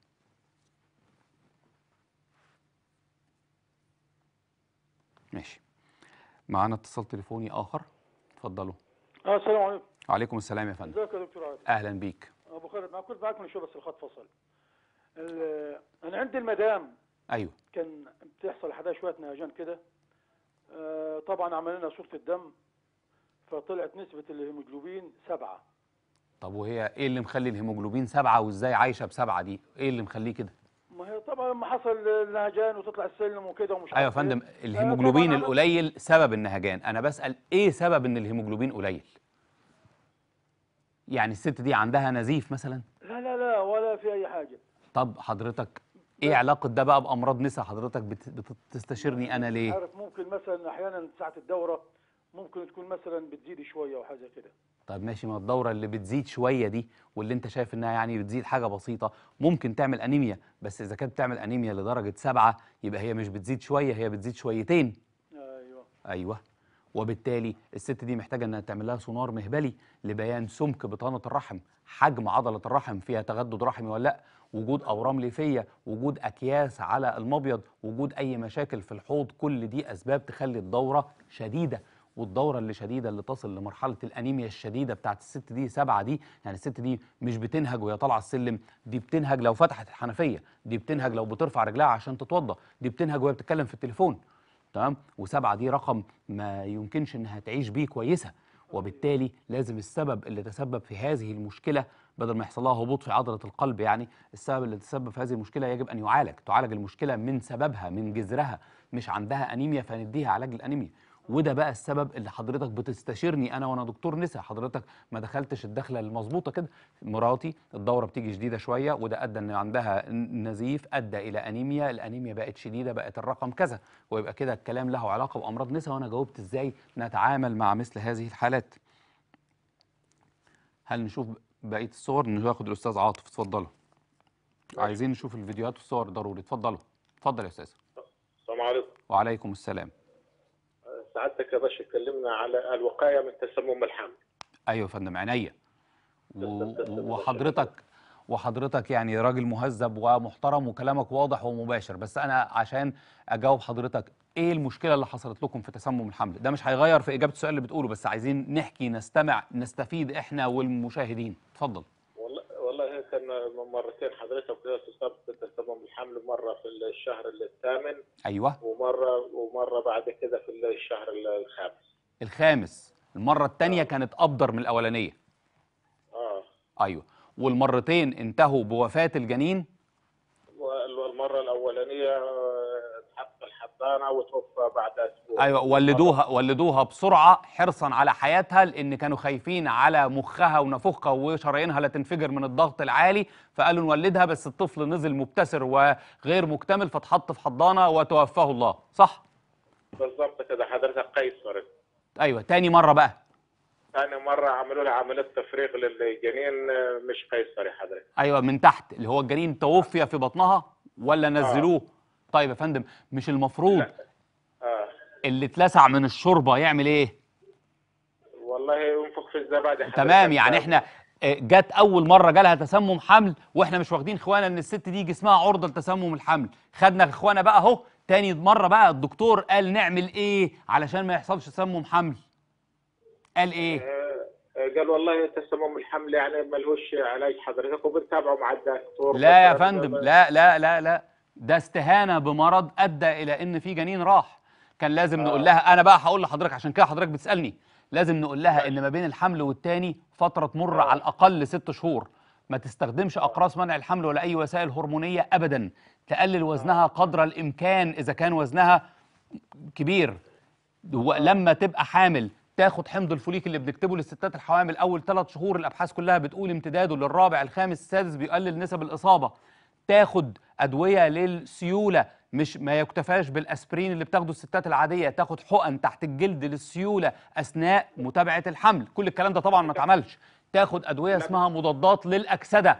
ماشي معانا اتصال تليفوني آخر اتفضلوا اه السلام عليكم وعليكم السلام يا فندم ازيك يا دكتور عادل اهلا بيك ابو خالد انا كنت معاك من شويه بس الخط فصل انا عندي المدام ايوه كان بتحصل حدها شويه نهجان كده آه، طبعا عملنا صوره الدم فطلعت نسبة الهيموجلوبين سبعة طب وهي ايه اللي مخلي الهيموجلوبين سبعة وازاي عايشة بسبعة دي ايه اللي مخليه كده ما هي طبعا لما حصل النهجان وتطلع السلم وكده ومش ايوه يا إيه. فندم الهيموجلوبين القليل سبب النهجان انا بسأل ايه سبب ان الهيموجلوبين قليل يعني الست دي عندها نزيف مثلا لا لا لا ولا في اي حاجة طب حضرتك ايه علاقه ده بقى بامراض نسا حضرتك بتستشيرني انا ليه عارف ممكن مثلا احيانا ساعه الدوره ممكن تكون مثلا بتزيد شويه او حاجه كده طب ماشي ما الدوره اللي بتزيد شويه دي واللي انت شايف انها يعني بتزيد حاجه بسيطه ممكن تعمل انيميا بس اذا كانت بتعمل انيميا لدرجه سبعة يبقى هي مش بتزيد شويه هي بتزيد شويتين ايوه ايوه وبالتالي الست دي محتاجه انها تعمل لها سونار مهبلي لبيان سمك بطانه الرحم حجم عضله الرحم فيها تغدد رحمي ولا لا وجود اورام ليفيه وجود اكياس على المبيض وجود اي مشاكل في الحوض كل دي اسباب تخلي الدوره شديده والدوره اللي شديده اللي تصل لمرحله الانيميا الشديده بتاعت الست دي سبعه دي يعني الست دي مش بتنهج وهي طالعه السلم دي بتنهج لو فتحت الحنفيه دي بتنهج لو بترفع رجلها عشان تتوضى دي بتنهج وهي بتتكلم في التليفون تمام وسبعه دي رقم ما يمكنش انها تعيش بيه كويسه وبالتالي لازم السبب اللي تسبب في هذه المشكله بدل ما يحصل لها هبوط في عضله القلب يعني السبب اللي تسبب في هذه المشكله يجب ان يعالج تعالج المشكله من سببها من جذرها مش عندها انيميا فنديها علاج الانيميا وده بقى السبب اللي حضرتك بتستشيرني انا وانا دكتور نسا حضرتك ما دخلتش الدخله المظبوطه كده مراتي الدوره بتيجي شديده شويه وده ادى ان عندها نزيف ادى الى انيميا الانيميا بقت شديده بقت الرقم كذا ويبقى كده الكلام له علاقه بامراض نسا وانا جاوبت ازاي نتعامل مع مثل هذه الحالات هل نشوف بقيه الصور ناخد الاستاذ عاطف اتفضلوا عايزين نشوف الفيديوهات والصور ضروري اتفضلوا اتفضل يا استاذ السلام عليكم وعليكم السلام سعادتك يا باشا اتكلمنا على الوقايه من تسمم الحمل ايوه يا فندم عينيا وحضرتك وحضرتك يعني راجل مهذب ومحترم وكلامك واضح ومباشر بس انا عشان اجاوب حضرتك ايه المشكله اللي حصلت لكم في تسمم الحمل ده مش هيغير في اجابه السؤال اللي بتقوله بس عايزين نحكي نستمع نستفيد احنا والمشاهدين اتفضل مرتين حضرتك كده اصبت تسمم الحمل مره في الشهر الثامن ايوه ومره ومره بعد كده في الشهر الخامس الخامس المره الثانيه آه. كانت ابدر من الاولانيه اه ايوه والمرتين انتهوا بوفاه الجنين والمره الاولانيه آه، سنه وتوفى بعد اسبوع ايوه ولدوها ولدوها بسرعه حرصا على حياتها لان كانوا خايفين على مخها ونفخها وشرايينها لا تنفجر من الضغط العالي فقالوا نولدها بس الطفل نزل مبتسر وغير مكتمل فاتحط في حضانه وتوفاه الله صح بالظبط كده حضرتك قيصر ايوه تاني مره بقى ثاني مره عملوا لها عمليه تفريغ للجنين مش قيصري حضرتك ايوه من تحت اللي هو الجنين توفي في بطنها ولا نزلوه آه. طيب يا فندم مش المفروض آه. اللي اتلسع من الشوربه يعمل ايه والله ينفخ في الزبادي تمام يعني آه. احنا آه، جت اول مره جالها تسمم حمل واحنا مش واخدين اخوانا ان الست دي جسمها عرضه لتسمم الحمل خدنا اخوانا بقى اهو تاني مره بقى الدكتور قال نعمل ايه علشان ما يحصلش تسمم حمل قال ايه آه، قال والله تسمم الحمل يعني ملوش علاج حضرتك وبنتابعه مع الدكتور لا يا فندم لا لا لا لا ده استهانه بمرض ادى الى ان في جنين راح كان لازم نقول لها انا بقى هقول لحضرتك عشان كده حضرتك بتسالني لازم نقول لها ان ما بين الحمل والتاني فتره تمر آه. على الاقل ست شهور ما تستخدمش اقراص منع الحمل ولا اي وسائل هرمونيه ابدا تقلل وزنها آه. قدر الامكان اذا كان وزنها كبير آه. لما تبقى حامل تاخد حمض الفوليك اللي بنكتبه للستات الحوامل اول ثلاث شهور الابحاث كلها بتقول امتداده للرابع الخامس السادس بيقلل نسب الاصابه تاخد ادويه للسيوله مش ما يكتفاش بالاسبرين اللي بتاخده الستات العاديه تاخد حقن تحت الجلد للسيوله اثناء متابعه الحمل كل الكلام ده طبعا ما اتعملش تاخد ادويه اسمها مضادات للاكسده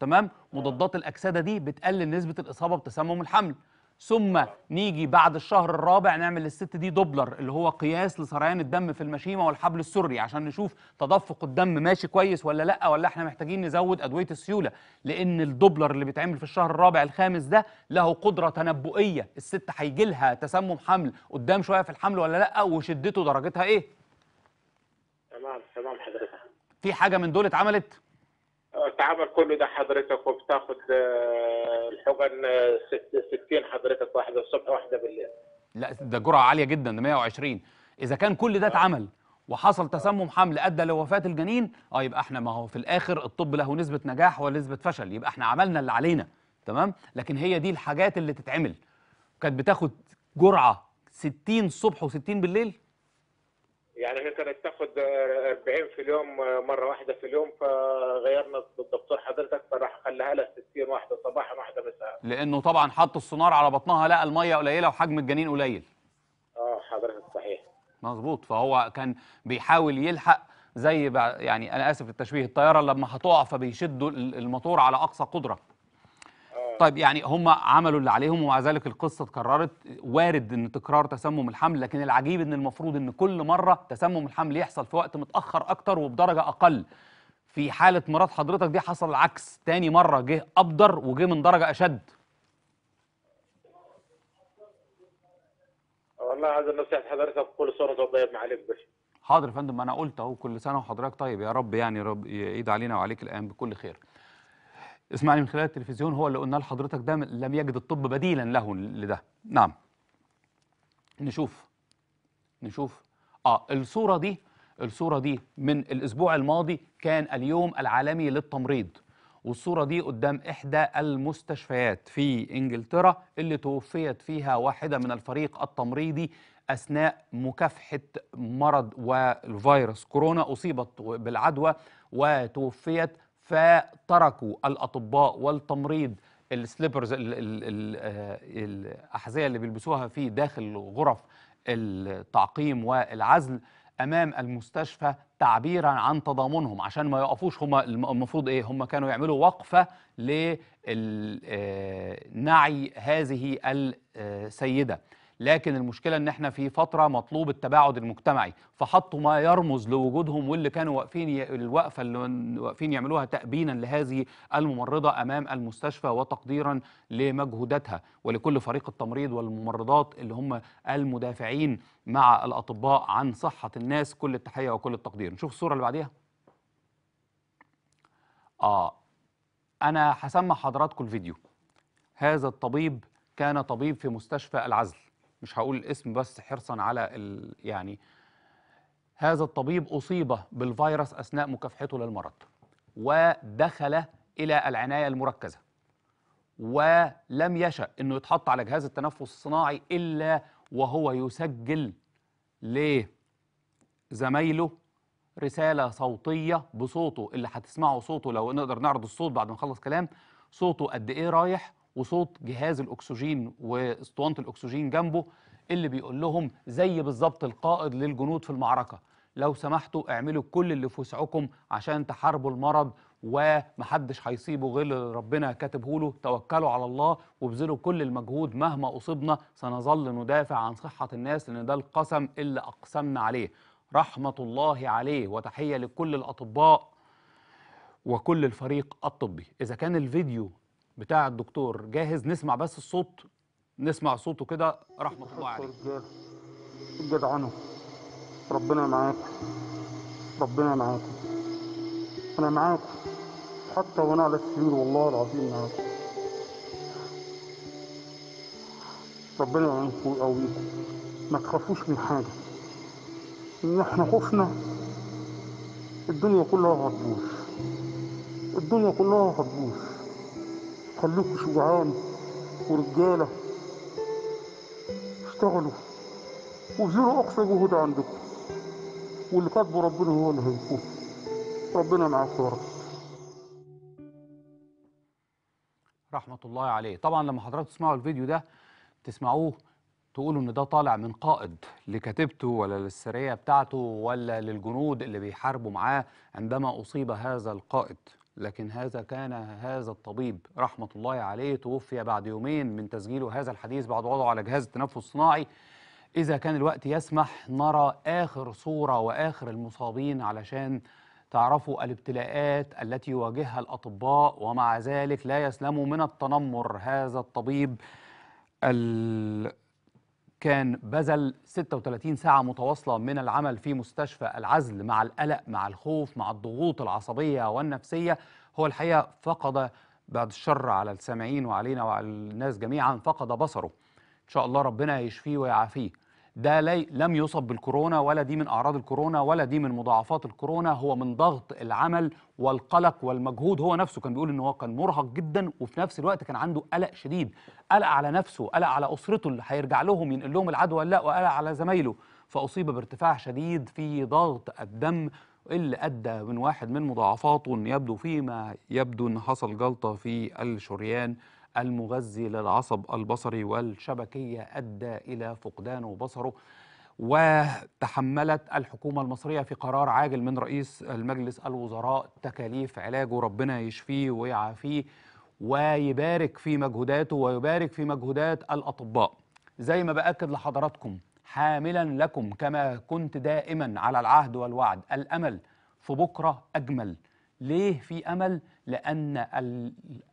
تمام مضادات الاكسده دي بتقلل نسبه الاصابه بتسمم الحمل ثم نيجي بعد الشهر الرابع نعمل للست دي دوبلر اللي هو قياس لسريان الدم في المشيمه والحبل السري عشان نشوف تدفق الدم ماشي كويس ولا لا ولا احنا محتاجين نزود ادويه السيوله لان الدوبلر اللي بيتعمل في الشهر الرابع الخامس ده له قدره تنبؤيه الست هيجي لها تسمم حمل قدام شويه في الحمل ولا لا وشدته درجتها ايه تمام تمام حضرتك في حاجه من دول اتعملت تعمل كله ده حضرتك وبتاخد آه، الحقن 60 آه، حضرتك واحده الصبح واحده بالليل لا ده جرعه عاليه جدا ده 120 اذا كان كل ده آه. اتعمل وحصل تسمم حمل ادى لوفاه الجنين اه يبقى احنا ما هو في الاخر الطب له نسبه نجاح ونسبه فشل يبقى احنا عملنا اللي علينا تمام لكن هي دي الحاجات اللي تتعمل كانت بتاخد جرعه 60 الصبح و60 بالليل يعني هي كانت تاخد 40 آه، في اليوم آه، مره واحده في اليوم فغيرنا الدكتور حضرتك فراح خلاها لها 60 واحده صباحا واحده مساء لانه طبعا حط السونار على بطنها لقى الميه قليله وحجم الجنين قليل اه حضرتك صحيح مظبوط فهو كان بيحاول يلحق زي يعني انا اسف التشبيه الطياره لما هتقع فبيشدوا الموتور على اقصى قدره طيب يعني هم عملوا اللي عليهم ومع ذلك القصه اتكررت وارد ان تكرار تسمم الحمل لكن العجيب ان المفروض ان كل مره تسمم الحمل يحصل في وقت متاخر اكتر وبدرجه اقل في حاله مرات حضرتك دي حصل العكس تاني مره جه ابدر وجه من درجه اشد والله عايز نصيحه حضرتك كل صوره طيب معالي بس حاضر يا فندم انا قلت اهو كل سنه وحضرتك طيب يا رب يعني رب يعيد علينا وعليك الايام بكل خير اسمعني من خلال التلفزيون هو اللي قلنا لحضرتك ده لم يجد الطب بديلا له لده نعم نشوف نشوف اه الصوره دي الصوره دي من الاسبوع الماضي كان اليوم العالمي للتمريض والصوره دي قدام احدى المستشفيات في انجلترا اللي توفيت فيها واحده من الفريق التمريضي اثناء مكافحه مرض وفيروس كورونا اصيبت بالعدوى وتوفيت فتركوا الاطباء والتمريض السليبرز آه، الاحذيه اللي بيلبسوها في داخل غرف التعقيم والعزل امام المستشفى تعبيرا عن تضامنهم عشان ما يقفوش هم المفروض ايه هم كانوا يعملوا وقفه لنعي آه، هذه السيده لكن المشكله ان احنا في فتره مطلوب التباعد المجتمعي فحطوا ما يرمز لوجودهم واللي كانوا واقفين ي... الوقفه اللي واقفين يعملوها تابينا لهذه الممرضه امام المستشفى وتقديرا لمجهوداتها ولكل فريق التمريض والممرضات اللي هم المدافعين مع الاطباء عن صحه الناس كل التحيه وكل التقدير نشوف الصوره اللي بعديها اه انا هسمع حضراتكم الفيديو هذا الطبيب كان طبيب في مستشفى العزل مش هقول الاسم بس حرصا على ال يعني هذا الطبيب أصيب بالفيروس أثناء مكافحته للمرض ودخل إلى العناية المركزة ولم يشأ أنه يتحط على جهاز التنفس الصناعي إلا وهو يسجل لزميله رسالة صوتية بصوته اللي هتسمعه صوته لو نقدر نعرض الصوت بعد ما نخلص كلام صوته قد إيه رايح وصوت جهاز الاكسجين واسطوانه الاكسجين جنبه اللي بيقول لهم زي بالظبط القائد للجنود في المعركه لو سمحتوا اعملوا كل اللي في وسعكم عشان تحاربوا المرض ومحدش هيصيبه غير اللي ربنا كاتبه له توكلوا على الله وابذلوا كل المجهود مهما اصبنا سنظل ندافع عن صحه الناس لان ده القسم اللي اقسمنا عليه رحمه الله عليه وتحيه لكل الاطباء وكل الفريق الطبي اذا كان الفيديو بتاع الدكتور جاهز نسمع بس الصوت نسمع صوته كده رحمه الله عليه اسجد ربنا معاكم ربنا معاكم انا معاكم حتى وانا على السرير والله العظيم معاكم ربنا يعينكم ويقويكم ما تخافوش من حاجه ان احنا خوفنا الدنيا كلها هتبوظ الدنيا كلها هتبوظ خليكوا شجعان ورجالة اشتغلوا وزيروا أقصى جهود عندكم واللي كاتبه ربنا هو اللي هيكون ربنا معاك يا رب رحمة الله عليه طبعا لما حضراتكم تسمعوا الفيديو ده تسمعوه تقولوا ان ده طالع من قائد لكاتبته ولا للسريه بتاعته ولا للجنود اللي بيحاربوا معاه عندما اصيب هذا القائد لكن هذا كان هذا الطبيب رحمة الله عليه توفي بعد يومين من تسجيله هذا الحديث بعد وضعه على جهاز التنفس الصناعي إذا كان الوقت يسمح نرى آخر صورة وآخر المصابين علشان تعرفوا الابتلاءات التي يواجهها الأطباء ومع ذلك لا يسلموا من التنمر هذا الطبيب كان بذل 36 ساعة متواصلة من العمل في مستشفى العزل مع القلق مع الخوف مع الضغوط العصبية والنفسية هو الحقيقة فقد بعد الشر على السامعين وعلينا وعلى الناس جميعا فقد بصره إن شاء الله ربنا يشفيه ويعافيه ده لم يصب بالكورونا ولا دي من اعراض الكورونا ولا دي من مضاعفات الكورونا هو من ضغط العمل والقلق والمجهود هو نفسه كان بيقول ان هو كان مرهق جدا وفي نفس الوقت كان عنده قلق شديد قلق على نفسه قلق على اسرته اللي هيرجع لهم ينقل لهم العدوى ولا لا وقلق على زمايله فاصيب بارتفاع شديد في ضغط الدم اللي ادى من واحد من مضاعفاته ان يبدو فيما يبدو ان حصل جلطه في الشريان المغذي للعصب البصري والشبكية أدى إلى فقدان بصره وتحملت الحكومة المصرية في قرار عاجل من رئيس المجلس الوزراء تكاليف علاجه ربنا يشفيه ويعافيه ويبارك في مجهوداته ويبارك في مجهودات الأطباء زي ما بأكد لحضراتكم حاملا لكم كما كنت دائما على العهد والوعد الأمل في بكرة أجمل ليه في أمل؟ لأن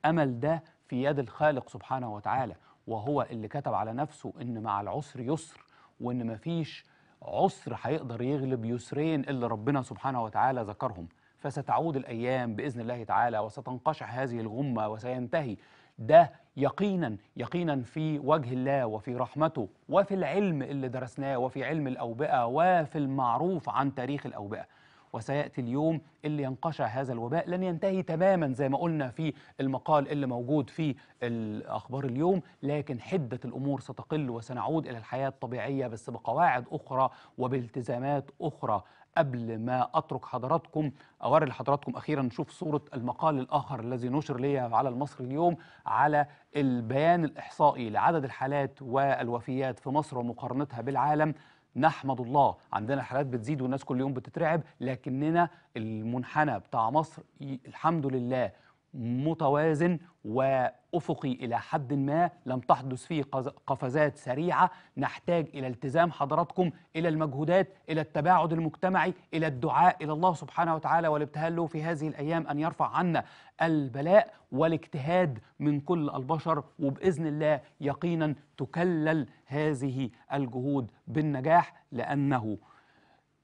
الأمل ده في يد الخالق سبحانه وتعالى وهو اللي كتب على نفسه ان مع العسر يسر وان مفيش عسر هيقدر يغلب يسرين اللي ربنا سبحانه وتعالى ذكرهم فستعود الايام باذن الله تعالى وستنقشع هذه الغمه وسينتهي ده يقينا يقينا في وجه الله وفي رحمته وفي العلم اللي درسناه وفي علم الاوبئه وفي المعروف عن تاريخ الاوبئه وسيأتي اليوم اللي ينقشع هذا الوباء لن ينتهي تماما زي ما قلنا في المقال اللي موجود في الأخبار اليوم لكن حدة الأمور ستقل وسنعود إلى الحياة الطبيعية بس بقواعد أخرى وبالتزامات أخرى قبل ما أترك حضراتكم أوري لحضراتكم أخيرا نشوف صورة المقال الآخر الذي نشر لي على المصري اليوم على البيان الإحصائي لعدد الحالات والوفيات في مصر ومقارنتها بالعالم نحمد الله عندنا حالات بتزيد والناس كل يوم بتترعب لكننا المنحنى بتاع مصر الحمد لله متوازن وافقي الى حد ما لم تحدث فيه قفزات سريعه نحتاج الى التزام حضراتكم الى المجهودات الى التباعد المجتمعي الى الدعاء الى الله سبحانه وتعالى والابتهال له في هذه الايام ان يرفع عنا البلاء والاجتهاد من كل البشر وباذن الله يقينا تكلل هذه الجهود بالنجاح لانه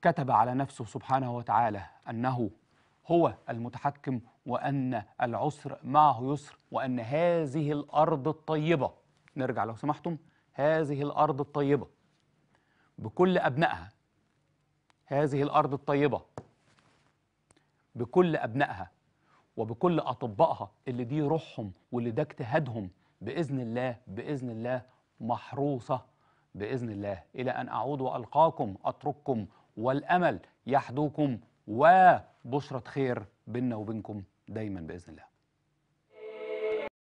كتب على نفسه سبحانه وتعالى انه هو المتحكم وأن العسر معه يسر وأن هذه الأرض الطيبة نرجع لو سمحتم هذه الأرض الطيبة بكل أبنائها هذه الأرض الطيبة بكل أبنائها وبكل أطبائها اللي دي روحهم واللي ده اجتهادهم بإذن الله بإذن الله محروسة بإذن الله إلى أن أعود وألقاكم أترككم والأمل يحدوكم وبشرة خير بيننا وبينكم دايما باذن الله